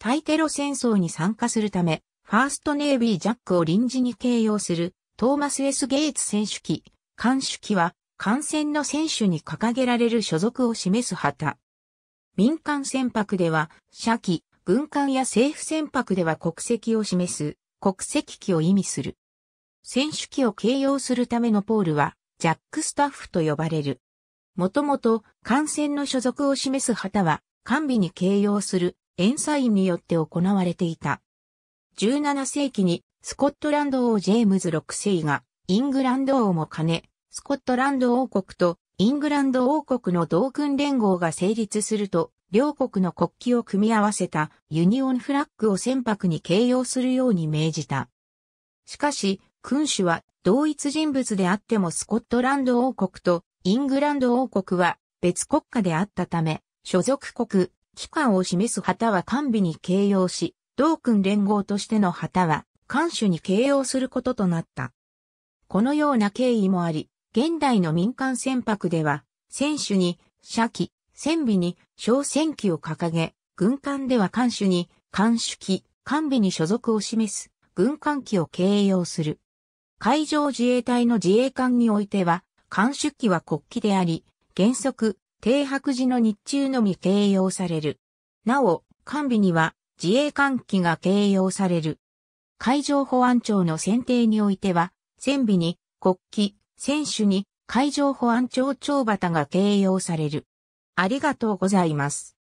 対テロ戦争に参加するため、ファーストネイビージャックを臨時に形容するトーマス・ S・ ゲイツ選手機、監視機は、艦船の選手に掲げられる所属を示す旗。民間船舶では、社機、軍艦や政府船舶では国籍を示す、国籍機を意味する。選手機を形容するためのポールは、ジャックスタッフと呼ばれる。もともと、艦船の所属を示す旗は、艦尾に形容するサイ員によって行われていた。17世紀にスコットランド王ジェームズ6世がイングランド王も兼ね、スコットランド王国とイングランド王国の同軍連合が成立すると、両国の国旗を組み合わせたユニオンフラッグを船舶に形容するように命じた。しかし、君主は同一人物であってもスコットランド王国とイングランド王国は別国家であったため、所属国機関を示す旗は官備に形容し、同君連合としての旗は、官主に形容することとなった。このような経緯もあり、現代の民間船舶では、船主に、射旗、船尾に、小船旗を掲げ、軍艦では艦首に、艦主旗、艦尾に所属を示す、軍艦旗を形容する。海上自衛隊の自衛艦においては、艦主旗は国旗であり、原則、停泊時の日中のみ形容される。なお、艦尾には自衛艦機が形容される。海上保安庁の選定においては、船尾に国旗、船首に海上保安庁長旗が形容される。ありがとうございます。